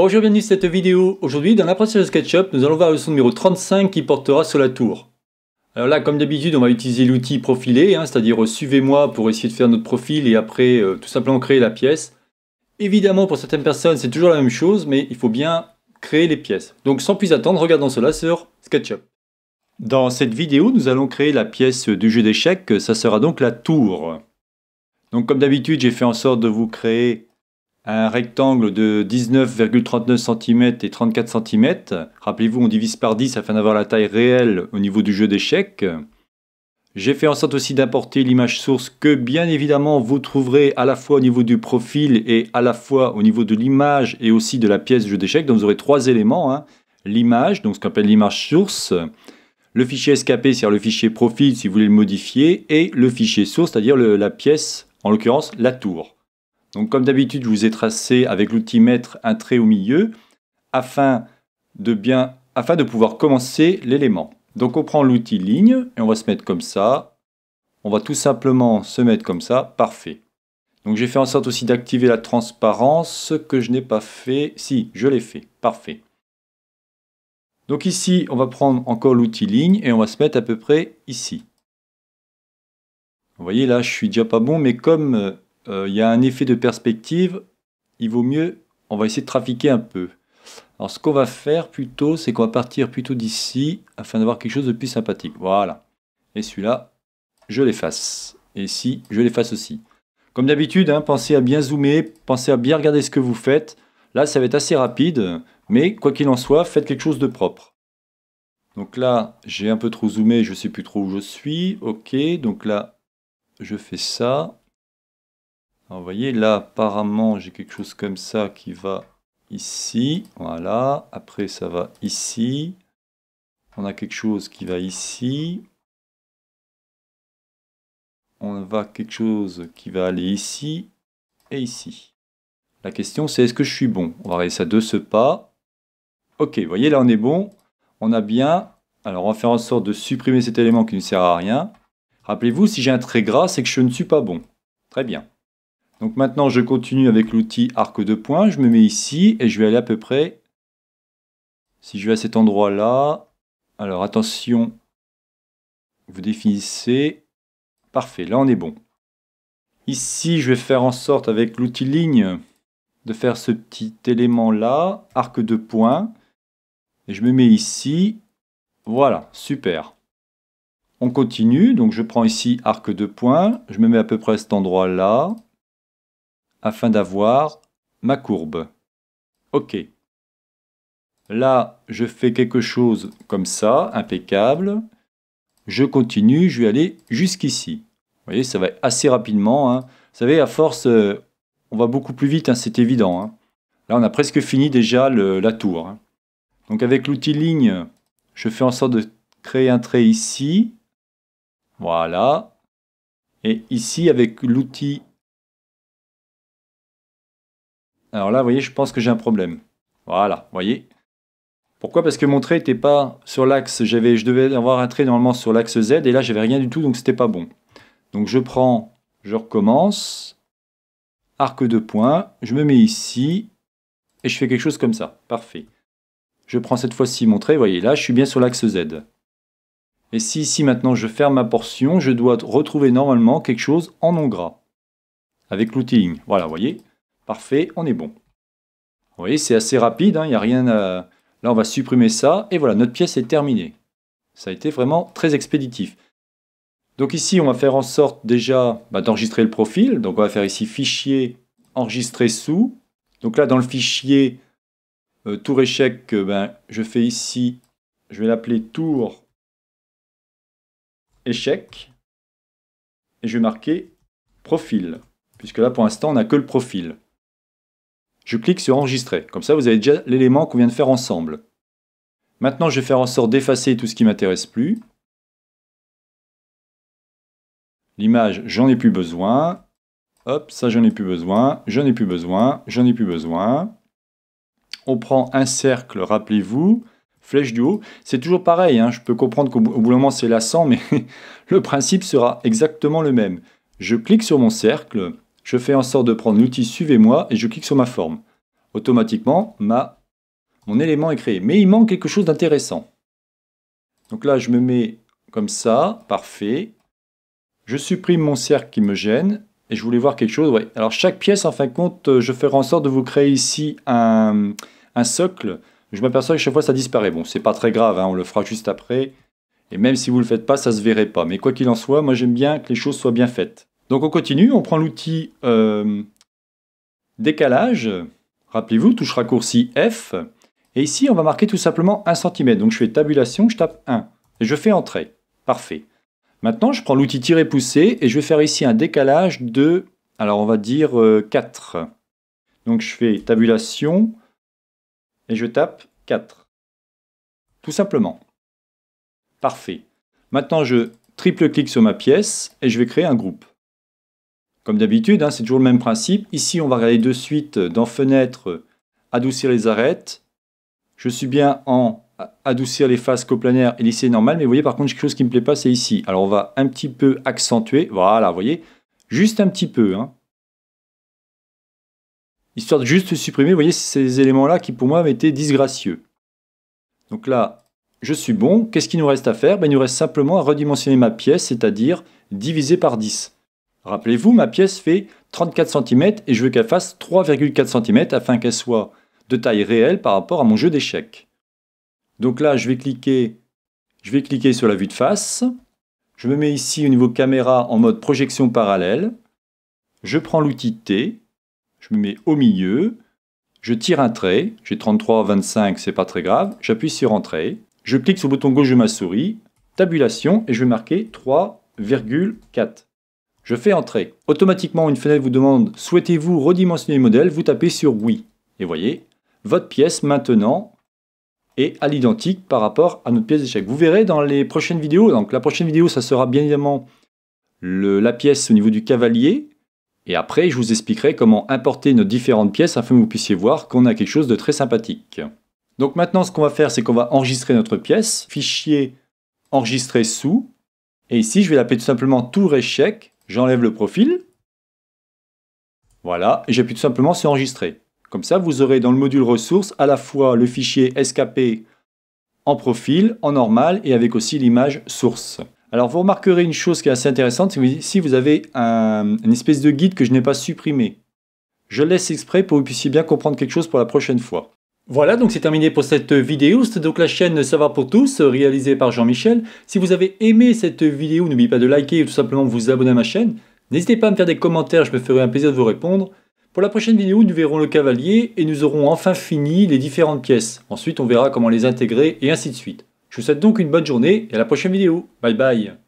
Bonjour, bienvenue dans cette vidéo. Aujourd'hui, dans l'apprentissage de SketchUp, nous allons voir le son numéro 35 qui portera sur la tour. Alors là, comme d'habitude, on va utiliser l'outil profilé, hein, c'est-à-dire euh, suivez-moi pour essayer de faire notre profil et après euh, tout simplement créer la pièce. Évidemment, pour certaines personnes, c'est toujours la même chose, mais il faut bien créer les pièces. Donc sans plus attendre, regardons cela sur SketchUp. Dans cette vidéo, nous allons créer la pièce du jeu d'échecs, ça sera donc la tour. Donc comme d'habitude, j'ai fait en sorte de vous créer un rectangle de 19,39 cm et 34 cm. Rappelez-vous, on divise par 10 afin d'avoir la taille réelle au niveau du jeu d'échecs. J'ai fait en sorte aussi d'importer l'image source que bien évidemment vous trouverez à la fois au niveau du profil et à la fois au niveau de l'image et aussi de la pièce du jeu d'échecs. Donc vous aurez trois éléments. Hein. L'image, donc ce qu'on appelle l'image source. Le fichier SKP, c'est-à-dire le fichier profil si vous voulez le modifier. Et le fichier source, c'est-à-dire la pièce, en l'occurrence la tour. Donc comme d'habitude, je vous ai tracé avec l'outil Mettre un trait au milieu afin de, bien, afin de pouvoir commencer l'élément. Donc on prend l'outil ligne et on va se mettre comme ça. On va tout simplement se mettre comme ça. Parfait. Donc j'ai fait en sorte aussi d'activer la transparence, ce que je n'ai pas fait. Si, je l'ai fait. Parfait. Donc ici, on va prendre encore l'outil ligne et on va se mettre à peu près ici. Vous voyez là, je suis déjà pas bon, mais comme euh, il euh, y a un effet de perspective, il vaut mieux, on va essayer de trafiquer un peu. Alors ce qu'on va faire plutôt, c'est qu'on va partir plutôt d'ici afin d'avoir quelque chose de plus sympathique. Voilà. Et celui-là, je l'efface. Et ici, je l'efface aussi. Comme d'habitude, hein, pensez à bien zoomer, pensez à bien regarder ce que vous faites. Là, ça va être assez rapide, mais quoi qu'il en soit, faites quelque chose de propre. Donc là, j'ai un peu trop zoomé, je ne sais plus trop où je suis. Ok, donc là, je fais ça. Ah, vous voyez, là, apparemment, j'ai quelque chose comme ça qui va ici. Voilà. Après, ça va ici. On a quelque chose qui va ici. On va quelque chose qui va aller ici et ici. La question, c'est est-ce que je suis bon On va regarder ça de ce pas. Ok, vous voyez, là, on est bon. On a bien... Alors, on va faire en sorte de supprimer cet élément qui ne sert à rien. Rappelez-vous, si j'ai un trait gras, c'est que je ne suis pas bon. Très bien. Donc maintenant, je continue avec l'outil arc de point. Je me mets ici et je vais aller à peu près... Si je vais à cet endroit-là... Alors attention, vous définissez. Parfait, là on est bon. Ici, je vais faire en sorte avec l'outil ligne de faire ce petit élément-là, arc de point. Et je me mets ici. Voilà, super. On continue, donc je prends ici arc de point. je me mets à peu près à cet endroit-là afin d'avoir ma courbe. OK. Là, je fais quelque chose comme ça, impeccable. Je continue, je vais aller jusqu'ici. Vous voyez, ça va assez rapidement. Hein. Vous savez, à force, euh, on va beaucoup plus vite, hein, c'est évident. Hein. Là, on a presque fini déjà le, la tour. Donc avec l'outil ligne, je fais en sorte de créer un trait ici. Voilà. Et ici, avec l'outil alors là, vous voyez, je pense que j'ai un problème. Voilà, vous voyez. Pourquoi Parce que mon trait n'était pas sur l'axe. Je devais avoir un trait normalement sur l'axe Z, et là, j'avais rien du tout, donc c'était pas bon. Donc je prends, je recommence, arc de point, je me mets ici, et je fais quelque chose comme ça. Parfait. Je prends cette fois-ci mon trait, vous voyez, là, je suis bien sur l'axe Z. Et si ici maintenant je ferme ma portion, je dois retrouver normalement quelque chose en non gras. Avec l'outilling. Voilà, vous voyez. Parfait, on est bon. Vous voyez, c'est assez rapide, hein, il n'y a rien à... Là, on va supprimer ça, et voilà, notre pièce est terminée. Ça a été vraiment très expéditif. Donc ici, on va faire en sorte déjà bah, d'enregistrer le profil. Donc on va faire ici fichier, enregistrer sous. Donc là, dans le fichier euh, tour échec, euh, ben, je fais ici, je vais l'appeler tour échec. Et je vais marquer profil, puisque là, pour l'instant, on n'a que le profil. Je clique sur Enregistrer. Comme ça, vous avez déjà l'élément qu'on vient de faire ensemble. Maintenant, je vais faire en sorte d'effacer tout ce qui ne m'intéresse plus. L'image, j'en ai plus besoin. Hop, ça, j'en ai plus besoin. J'en ai plus besoin. J'en ai plus besoin. On prend un cercle, rappelez-vous. Flèche du haut. C'est toujours pareil. Hein. Je peux comprendre qu'au bout d'un moment, c'est lassant, mais le principe sera exactement le même. Je clique sur mon cercle je fais en sorte de prendre l'outil Suivez-moi et je clique sur ma forme. Automatiquement, ma, mon élément est créé. Mais il manque quelque chose d'intéressant. Donc là, je me mets comme ça, parfait. Je supprime mon cercle qui me gêne. Et je voulais voir quelque chose. Alors chaque pièce, en fin de compte, euh, je ferai en sorte de vous créer ici un, un socle. Je m'aperçois que chaque fois, ça disparaît. Bon, c'est pas très grave, hein, on le fera juste après. Et même si vous ne le faites pas, ça ne se verrait pas. Mais quoi qu'il en soit, moi j'aime bien que les choses soient bien faites. Donc on continue, on prend l'outil euh, décalage, rappelez-vous, touche raccourci F, et ici on va marquer tout simplement 1 cm. Donc je fais tabulation, je tape 1, et je fais entrée. Parfait. Maintenant je prends l'outil tirer pousser, et je vais faire ici un décalage de, alors on va dire 4. Euh, Donc je fais tabulation, et je tape 4. Tout simplement. Parfait. Maintenant je triple-clique sur ma pièce, et je vais créer un groupe. Comme d'habitude, hein, c'est toujours le même principe. Ici, on va regarder de suite euh, dans Fenêtre, euh, Adoucir les arêtes. Je suis bien en euh, adoucir les faces coplanaires et lisser normal, mais vous voyez par contre quelque chose qui ne me plaît pas, c'est ici. Alors on va un petit peu accentuer, voilà, vous voyez, juste un petit peu. Hein. Histoire de juste supprimer, vous voyez, ces éléments-là qui pour moi avaient été disgracieux. Donc là, je suis bon, qu'est-ce qu'il nous reste à faire ben, Il nous reste simplement à redimensionner ma pièce, c'est-à-dire diviser par 10. Rappelez-vous, ma pièce fait 34 cm et je veux qu'elle fasse 3,4 cm afin qu'elle soit de taille réelle par rapport à mon jeu d'échecs. Donc là, je vais cliquer, je vais cliquer sur la vue de face. Je me mets ici au niveau caméra en mode projection parallèle. Je prends l'outil T, je me mets au milieu, je tire un trait, j'ai 33, 25, c'est pas très grave, j'appuie sur Entrée, je clique sur le bouton gauche de ma souris, tabulation, et je vais marquer 3,4. Je fais entrer. Automatiquement, une fenêtre vous demande souhaitez-vous redimensionner le modèle Vous tapez sur oui. Et voyez, votre pièce maintenant est à l'identique par rapport à notre pièce d'échec. Vous verrez dans les prochaines vidéos. Donc la prochaine vidéo, ça sera bien évidemment la pièce au niveau du cavalier. Et après, je vous expliquerai comment importer nos différentes pièces afin que vous puissiez voir qu'on a quelque chose de très sympathique. Donc maintenant, ce qu'on va faire, c'est qu'on va enregistrer notre pièce. Fichier, enregistrer sous. Et ici, je vais l'appeler tout simplement tour échec J'enlève le profil. Voilà, et j'appuie tout simplement sur enregistrer. Comme ça, vous aurez dans le module ressources à la fois le fichier SKP en profil, en normal et avec aussi l'image source. Alors vous remarquerez une chose qui est assez intéressante, c'est que si vous avez un, une espèce de guide que je n'ai pas supprimé. Je le laisse exprès pour que vous puissiez bien comprendre quelque chose pour la prochaine fois. Voilà, donc c'est terminé pour cette vidéo. C'était donc la chaîne Savoir pour tous, réalisée par Jean-Michel. Si vous avez aimé cette vidéo, n'oubliez pas de liker et tout simplement vous abonner à ma chaîne. N'hésitez pas à me faire des commentaires, je me ferai un plaisir de vous répondre. Pour la prochaine vidéo, nous verrons le cavalier et nous aurons enfin fini les différentes pièces. Ensuite, on verra comment les intégrer et ainsi de suite. Je vous souhaite donc une bonne journée et à la prochaine vidéo. Bye bye